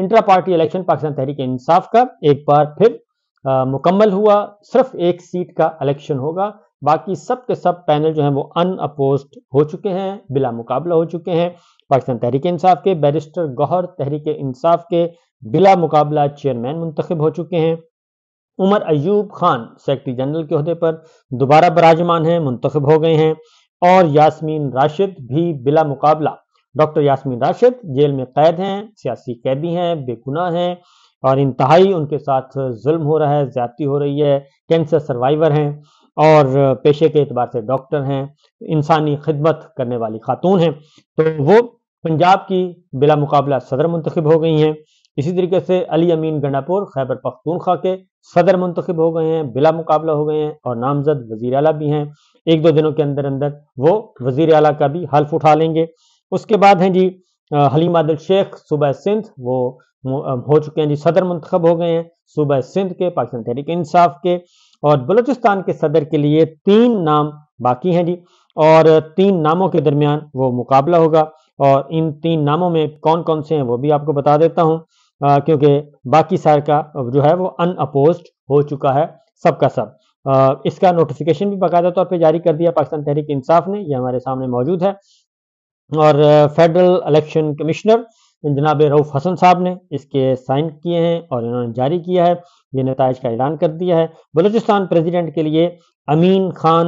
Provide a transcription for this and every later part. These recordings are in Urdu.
انٹرا پارٹی الیکشن پاکستان تحریک انصاف کا ایک بار پھر مکمل ہوا صرف ایک سیٹ کا الیکشن ہوگا باقی سب کے سب پینل جو ہیں وہ ان اپوسٹ ہو چکے ہیں بلا مقابلہ ہو چکے ہیں پاکستان تحریک انصاف کے بیرسٹر گوہر تحریک انصاف کے بلا مقابلہ چیئرمین منتخب ہو چکے ہیں عمر ایوب خان سیکرٹری جنرل کے عہدے پر دوبارہ براجمان ہیں منتخب ہو گئے ہیں اور یاسمین راشد بھی بلا مقابلہ ڈاکٹر یاسمین راشد جیل میں قید ہیں سیاسی قیدی ہیں بے گناہ ہیں اور انتہائی ان کے ساتھ ظلم ہو رہا ہے زیادتی ہو رہی ہے کینسر سروائیور ہیں اور پیشے کے اعتبار سے ڈاکٹر ہیں انسانی خدمت کرنے والی خاتون ہیں تو وہ پنجاب کی بلا مقابلہ صدر منتخب ہو گئی ہیں اسی طریقے سے علی امین گنڈاپور خیبر پختونخوا کے صدر منتخب ہو گئے ہیں بلا مقابلہ ہو گئے ہیں اور نامزد وزیر اعلیٰ بھی ہیں ایک دو دنوں کے اندر اندر وہ وزیر اعلیٰ کا بھی حلف اٹھا لیں گے اس کے بعد ہیں جی حلیم عادل شیخ صوبہ سندھ وہ ہو چکے ہیں جی صدر منتخب ہو گئے ہیں صوبہ سندھ کے پاکستان تحریک انصاف کے اور بلوچستان کے صدر کے لیے تین نام باقی ہیں جی اور تین ناموں کے درمیان وہ مقابلہ ہوگا اور ان تین ناموں میں کون کون سے ہیں وہ بھی آپ کو بتا دیتا ہوں کیونکہ باقی سار کا جو ہے وہ ان اپوزڈ ہو چکا ہے سب کا سب اس کا نوٹیفیکیشن بھی باقاعدہ طور پہ جاری کر دیا پاکستان تحریک انصاف نے یہ ہمارے سامنے موجود ہے اور فیڈرل الیکشن کمشنر جناب روف حسن صاحب نے اس کے سائن کیے ہیں اور انہوں نے جاری کیا ہے یہ نتائج کا اعلان کر دیا ہے بلوچستان پریزیڈنٹ کے لیے امین خان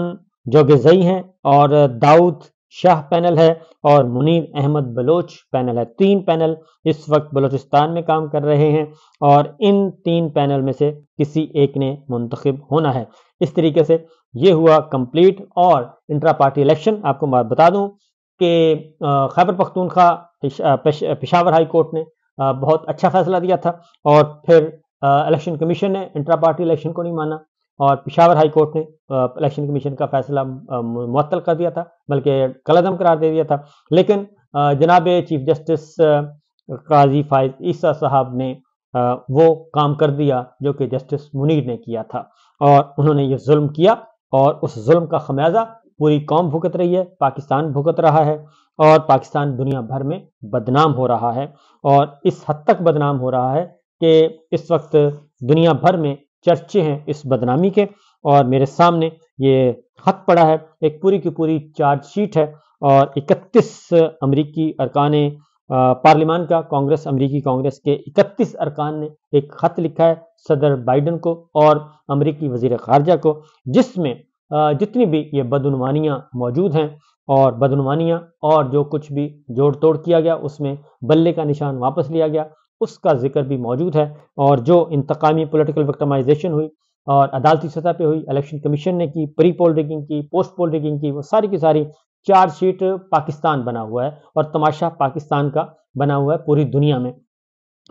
جوگزئی ہیں اور داؤد شاہ پینل ہے اور منیر احمد بلوچ پینل ہے تین پینل اس وقت بلوچستان میں کام کر رہے ہیں اور ان تین پینل میں سے کسی ایک نے منتخب ہونا ہے اس طریقے سے یہ ہوا کمپلیٹ اور انٹرا پارٹی الیکشن آپ کو بتا دوں کہ خیبر پختونخوا پشاور ہائی کورٹ نے بہت اچھا فیصلہ دیا تھا اور پھر الیکشن کمیشن نے انٹرا پارٹی الیکشن کو نہیں مانا اور پشاور ہائی کورٹ نے الیکشن کمیشن کا فیصلہ معطل کر دیا تھا بلکہ قلع قرار دے دیا تھا لیکن جناب چیف جسٹس قاضی فائز عیسیٰ صاحب نے وہ کام کر دیا جو کہ جسٹس منیر نے کیا تھا اور انہوں نے یہ ظلم کیا اور اس ظلم کا خمیازہ پوری قوم بھگت رہی ہے پاکستان بھگت رہا ہے اور پاکستان دنیا بھر میں بدنام ہو رہا ہے اور اس حد تک بدنام ہو رہا ہے کہ اس وقت دنیا بھر میں چرچے ہیں اس بدنامی کے اور میرے سامنے یہ خط پڑا ہے ایک پوری کی پوری چارج شیٹ ہے اور اکتیس امریکی ارکان پارلیمان کا کانگریس امریکی کانگریس کے اکتیس ارکان نے ایک خط لکھا ہے صدر بائیڈن کو اور امریکی وزیر خارجہ کو جس میں جتنی بھی یہ بدعنوانیاں موجود ہیں اور بدعنوانیاں اور جو کچھ بھی جوڑ توڑ کیا گیا اس میں بلے کا نشان واپس لیا گیا اس کا ذکر بھی موجود ہے اور جو انتقامی پولیٹیکل وکٹمائزیشن ہوئی اور عدالتی سطح پہ ہوئی الیکشن کمیشن نے کی پری پول ڈیکنگ کی پوسٹ پول ڈیکنگ کی وہ ساری کی ساری چارج شیٹ پاکستان بنا ہوا ہے اور تماشا پاکستان کا بنا ہوا ہے پوری دنیا میں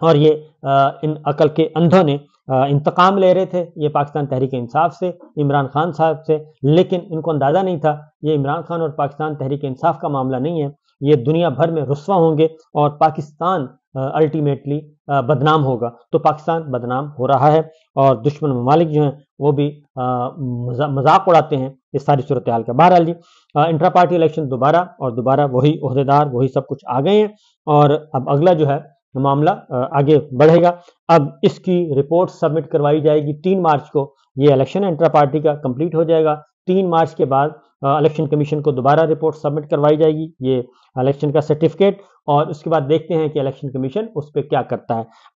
اور یہ ان عقل کے اندھوں نے انتقام لے رہے تھے یہ پاکستان تحریک انصاف سے عمران خان صاحب سے لیکن ان کو اندازہ نہیں تھا یہ عمران خان اور پاکستان تحریک انصاف کا معاملہ نہیں ہے یہ دنیا بھر میں رسوا ہوں گے اور پاکستان الٹیمیٹلی بدنام ہوگا تو پاکستان بدنام ہو رہا ہے اور دشمن ممالک جو ہیں وہ بھی مذاق اڑاتے ہیں اس ساری صورتحال کا بہرحال جی انٹرا پارٹی الیکشن دوبارہ اور دوبارہ وہی عہدیدار وہی سب کچھ آ گئے ہیں اور اب اگلا جو ہے معاملہ آگے بڑھے گا اب اس کی رپورٹ سبمٹ کروائی جائے گی تین مارچ کو یہ الیکشن انٹرا پارٹی کا کمپلیٹ ہو جائے گا تین مارچ کے بعد الیکشن کمیشن کو دوبارہ رپورٹ سبمٹ کروائی جائے گی یہ الیکشن کا سرٹیفکیٹ اور اس کے بعد دیکھتے ہیں کہ الیکشن کمیشن اس پہ کیا کرتا ہے